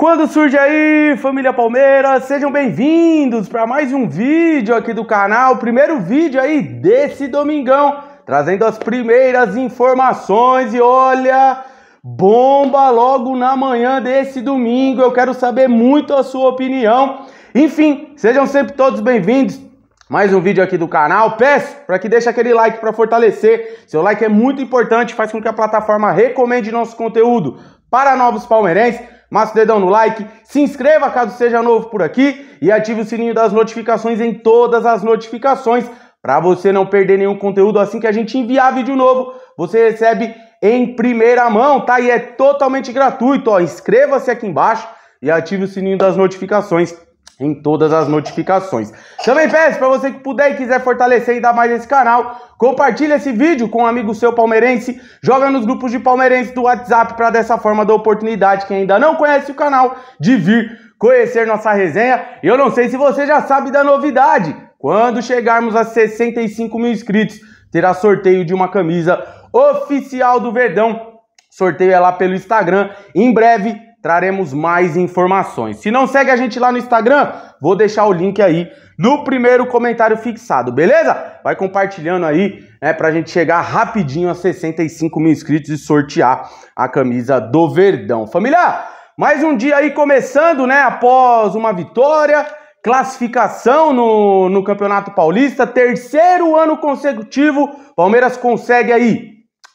Quando surge aí, família Palmeiras, sejam bem-vindos para mais um vídeo aqui do canal, primeiro vídeo aí desse domingão, trazendo as primeiras informações e olha, bomba logo na manhã desse domingo, eu quero saber muito a sua opinião. Enfim, sejam sempre todos bem-vindos, mais um vídeo aqui do canal. Peço para que deixe aquele like para fortalecer. Seu like é muito importante, faz com que a plataforma recomende nosso conteúdo para novos palmeirenses. Massa o dedão no like, se inscreva caso seja novo por aqui e ative o sininho das notificações em todas as notificações para você não perder nenhum conteúdo assim que a gente enviar vídeo novo. Você recebe em primeira mão, tá? E é totalmente gratuito, ó. Inscreva-se aqui embaixo e ative o sininho das notificações em todas as notificações. Também peço para você que puder e quiser fortalecer ainda mais esse canal, compartilha esse vídeo com um amigo seu palmeirense, joga nos grupos de palmeirenses do WhatsApp para dessa forma dar oportunidade quem ainda não conhece o canal de vir conhecer nossa resenha. E eu não sei se você já sabe da novidade. Quando chegarmos a 65 mil inscritos, terá sorteio de uma camisa oficial do Verdão. Sorteio é lá pelo Instagram. Em breve traremos mais informações. Se não segue a gente lá no Instagram, vou deixar o link aí no primeiro comentário fixado, beleza? Vai compartilhando aí, né, pra gente chegar rapidinho a 65 mil inscritos e sortear a camisa do Verdão. Família, mais um dia aí começando, né, após uma vitória, classificação no, no Campeonato Paulista, terceiro ano consecutivo, Palmeiras consegue aí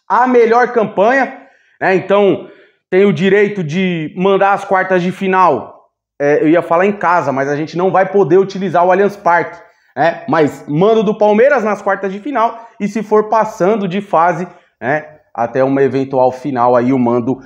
a melhor campanha, né, então tem o direito de mandar as quartas de final. É, eu ia falar em casa, mas a gente não vai poder utilizar o Allianz Parque. Né? Mas mando do Palmeiras nas quartas de final e se for passando de fase né, até uma eventual final, aí o mando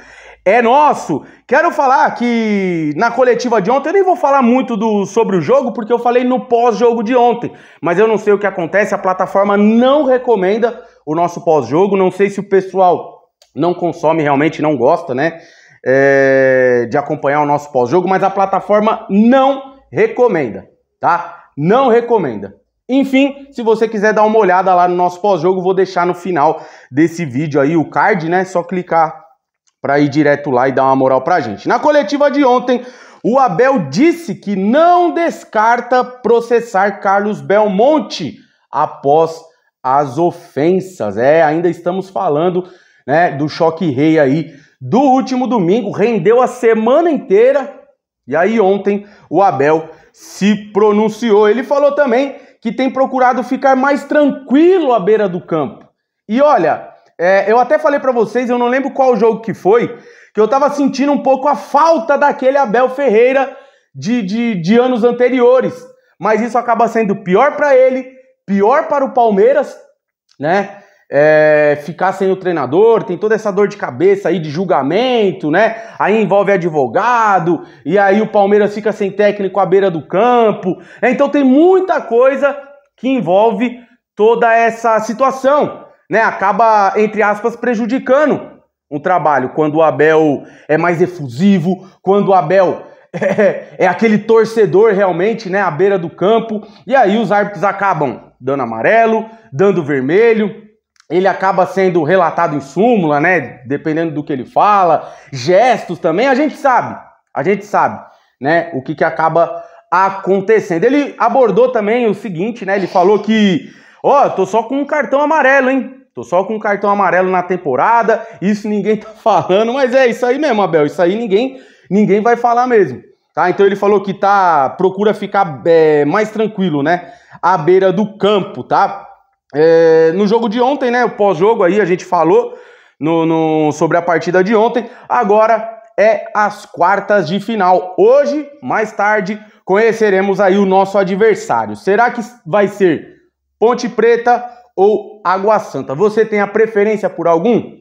é nosso. Quero falar que na coletiva de ontem, eu nem vou falar muito do, sobre o jogo, porque eu falei no pós-jogo de ontem, mas eu não sei o que acontece, a plataforma não recomenda o nosso pós-jogo, não sei se o pessoal não consome realmente, não gosta, né? É, de acompanhar o nosso pós-jogo, mas a plataforma não recomenda, tá? Não recomenda. Enfim, se você quiser dar uma olhada lá no nosso pós-jogo, vou deixar no final desse vídeo aí o card, né? Só clicar para ir direto lá e dar uma moral pra gente. Na coletiva de ontem, o Abel disse que não descarta processar Carlos Belmonte após as ofensas. É, ainda estamos falando né, do choque rei aí do último domingo, rendeu a semana inteira. E aí ontem o Abel se pronunciou. Ele falou também que tem procurado ficar mais tranquilo à beira do campo. E olha, é, eu até falei para vocês, eu não lembro qual jogo que foi, que eu tava sentindo um pouco a falta daquele Abel Ferreira de, de, de anos anteriores. Mas isso acaba sendo pior para ele, pior para o Palmeiras, né? é, ficar sem o treinador, tem toda essa dor de cabeça aí de julgamento, né? Aí envolve advogado, e aí o Palmeiras fica sem técnico à beira do campo. É, então tem muita coisa que envolve toda essa situação, né? Acaba, entre aspas, prejudicando o trabalho. Quando o Abel é mais efusivo, quando o Abel é, é, aquele torcedor realmente, né, à beira do campo. E aí os árbitros acabam dando amarelo, dando vermelho ele acaba sendo relatado em súmula, né? Dependendo do que ele fala, gestos também, a gente sabe, a gente sabe, né? O que, que acaba acontecendo. Ele abordou também o seguinte, né? Ele falou que, ó, oh, tô só com um cartão amarelo, hein? Tô só com um cartão amarelo na temporada, isso ninguém tá falando, mas é isso aí mesmo, Abel, isso aí ninguém, ninguém vai falar mesmo. Tá, então ele falou que tá procura ficar é, mais tranquilo, né? À beira do campo, tá? É, no jogo de ontem, né? O pós-jogo aí a gente falou no, no, sobre a partida de ontem. Agora é as quartas de final. Hoje, mais tarde, conheceremos aí o nosso adversário. Será que vai ser Ponte Preta ou Água Santa? Você tem a preferência por algum?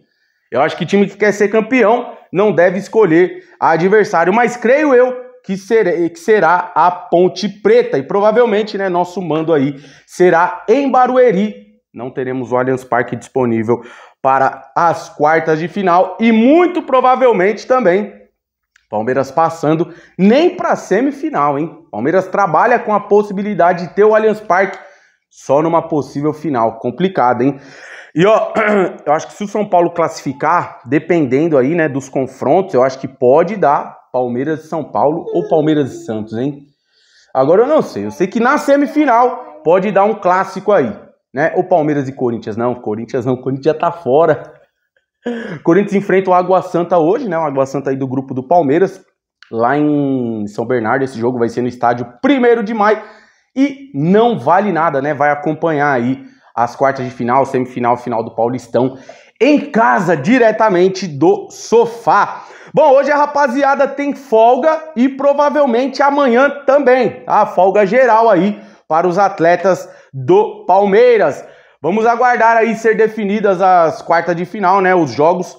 Eu acho que time que quer ser campeão não deve escolher adversário, mas creio eu que, será a Ponte Preta e provavelmente, né, nosso mando aí será em Barueri não teremos o Allianz Parque disponível para as quartas de final e muito provavelmente também Palmeiras passando nem para a semifinal, hein? Palmeiras trabalha com a possibilidade de ter o Allianz Parque só numa possível final, complicado, hein? E ó, eu acho que se o São Paulo classificar, dependendo aí, né, dos confrontos, eu acho que pode dar Palmeiras e São Paulo ou Palmeiras e Santos, hein? Agora eu não sei, eu sei que na semifinal pode dar um clássico aí. Né? O Palmeiras e Corinthians não, Corinthians não, Corinthians já tá fora. Corinthians enfrenta o Água Santa hoje, né? O Água Santa aí do grupo do Palmeiras, lá em São Bernardo. Esse jogo vai ser no estádio 1 de maio e não vale nada, né? Vai acompanhar aí as quartas de final, semifinal, final do Paulistão em casa, diretamente do sofá. Bom, hoje a rapaziada tem folga e provavelmente amanhã também, tá? Folga geral aí para os atletas do Palmeiras. Vamos aguardar aí ser definidas as quartas de final, né? Os jogos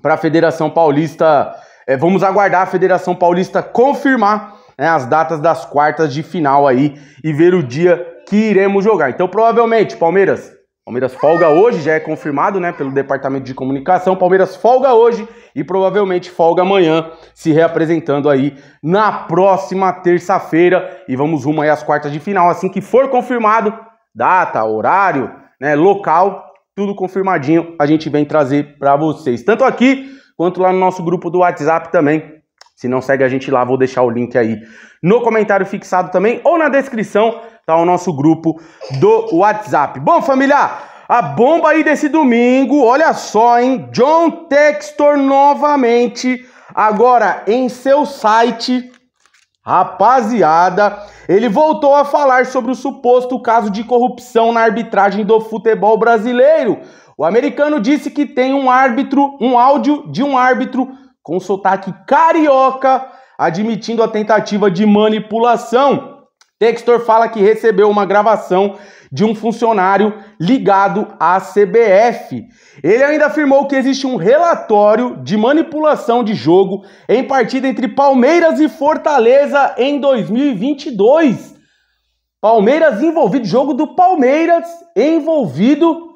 para a Federação Paulista. É, vamos aguardar a Federação Paulista confirmar né, as datas das quartas de final aí e ver o dia que iremos jogar. Então, provavelmente, Palmeiras Palmeiras folga hoje, já é confirmado, né, pelo departamento de comunicação. Palmeiras folga hoje e provavelmente folga amanhã, se reapresentando aí na próxima terça-feira e vamos rumo aí às quartas de final, assim que for confirmado data, horário, né, local, tudo confirmadinho, a gente vem trazer para vocês, tanto aqui quanto lá no nosso grupo do WhatsApp também. Se não segue a gente lá, vou deixar o link aí no comentário fixado também ou na descrição tá o nosso grupo do WhatsApp. Bom, família, a bomba aí desse domingo, olha só, hein? John Textor novamente, agora em seu site. Rapaziada, ele voltou a falar sobre o suposto caso de corrupção na arbitragem do futebol brasileiro. O americano disse que tem um árbitro, um áudio de um árbitro com sotaque carioca admitindo a tentativa de manipulação. Textor fala que recebeu uma gravação de um funcionário ligado à CBF. Ele ainda afirmou que existe um relatório de manipulação de jogo em partida entre Palmeiras e Fortaleza em 2022. Palmeiras envolvido, jogo do Palmeiras envolvido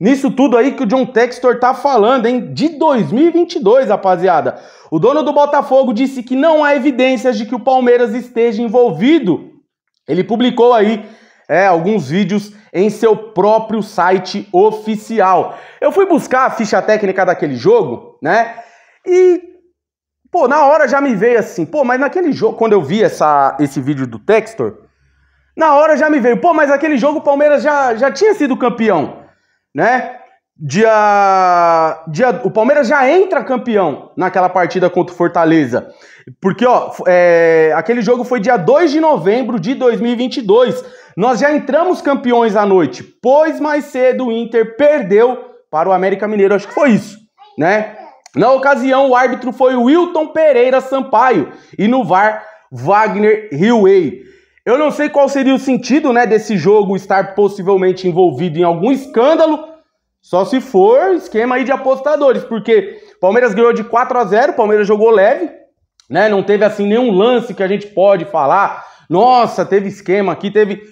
Nisso tudo aí que o John Textor tá falando, hein? De 2022, rapaziada. O dono do Botafogo disse que não há evidências de que o Palmeiras esteja envolvido. Ele publicou aí é, alguns vídeos em seu próprio site oficial. Eu fui buscar a ficha técnica daquele jogo, né? E, pô, na hora já me veio assim, pô, mas naquele jogo, quando eu vi essa, esse vídeo do Textor, na hora já me veio, pô, mas aquele jogo o Palmeiras já, já tinha sido campeão né? Dia, dia, o Palmeiras já entra campeão naquela partida contra o Fortaleza. Porque, ó, é, aquele jogo foi dia 2 de novembro de 2022. Nós já entramos campeões à noite, pois mais cedo o Inter perdeu para o América Mineiro. Acho que foi isso, né? Na ocasião, o árbitro foi o Wilton Pereira Sampaio e no VAR, Wagner Hillway. Eu não sei qual seria o sentido né, desse jogo estar possivelmente envolvido em algum escândalo, só se for esquema aí de apostadores, porque Palmeiras ganhou de 4 a 0, Palmeiras jogou leve, né? Não teve assim nenhum lance que a gente pode falar. Nossa, teve esquema aqui, teve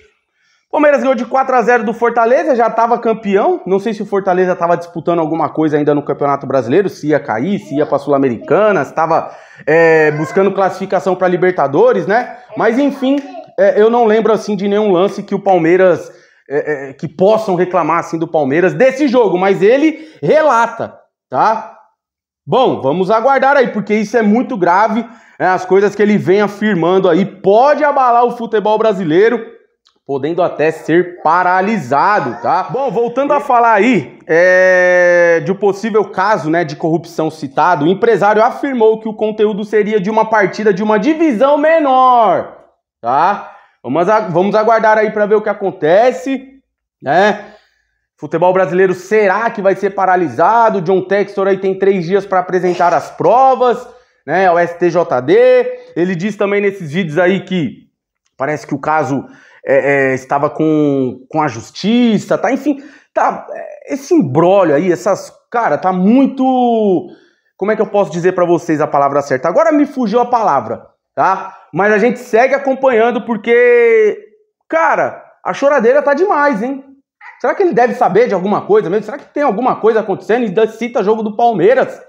Palmeiras ganhou de 4 a 0 do Fortaleza, já estava campeão. Não sei se o Fortaleza estava disputando alguma coisa ainda no Campeonato Brasileiro, se ia cair, se ia para Sul-Americana, estava é, eh, buscando classificação para Libertadores, né? Mas enfim, é, eu não lembro assim de nenhum lance que o Palmeiras é, é, que possam reclamar assim do Palmeiras desse jogo, mas ele relata, tá? Bom, vamos aguardar aí porque isso é muito grave. Né? As coisas que ele vem afirmando aí pode abalar o futebol brasileiro, podendo até ser paralisado, tá? Bom, voltando a falar aí é, de um possível caso né, de corrupção citado, o empresário afirmou que o conteúdo seria de uma partida de uma divisão menor tá? Vamos, vamos aguardar aí para ver o que acontece, né? Futebol brasileiro será que vai ser paralisado? John Textor aí tem três dias para apresentar as provas, né? Ao STJD. Ele diz também nesses vídeos aí que parece que o caso é, é, estava com, com a justiça, tá? Enfim, tá. É, esse embrólio aí, essas. Cara, tá muito. Como é que eu posso dizer para vocês a palavra certa? Agora me fugiu a palavra tá? Mas a gente segue acompanhando porque, cara, a choradeira tá demais, hein? Será que ele deve saber de alguma coisa mesmo? Será que tem alguma coisa acontecendo? E cita jogo do Palmeiras.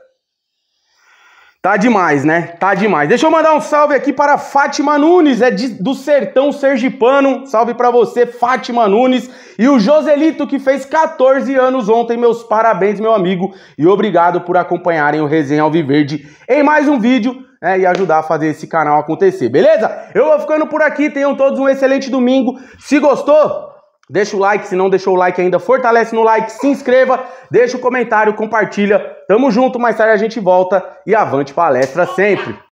Tá demais, né? Tá demais. Deixa eu mandar um salve aqui para Fátima Nunes, é de, do Sertão Sergipano. Salve para você, Fátima Nunes. E o Joselito, que fez 14 anos ontem. Meus parabéns, meu amigo. E obrigado por acompanharem o Resenha Alviverde em mais um vídeo né, e ajudar a fazer esse canal acontecer, beleza? Eu vou ficando por aqui, tenham todos um excelente domingo. Se gostou, deixa o like, se não deixou o like ainda, fortalece no like, se inscreva, deixa o comentário, compartilha. Tamo junto, mais tarde a gente volta e avante palestra sempre.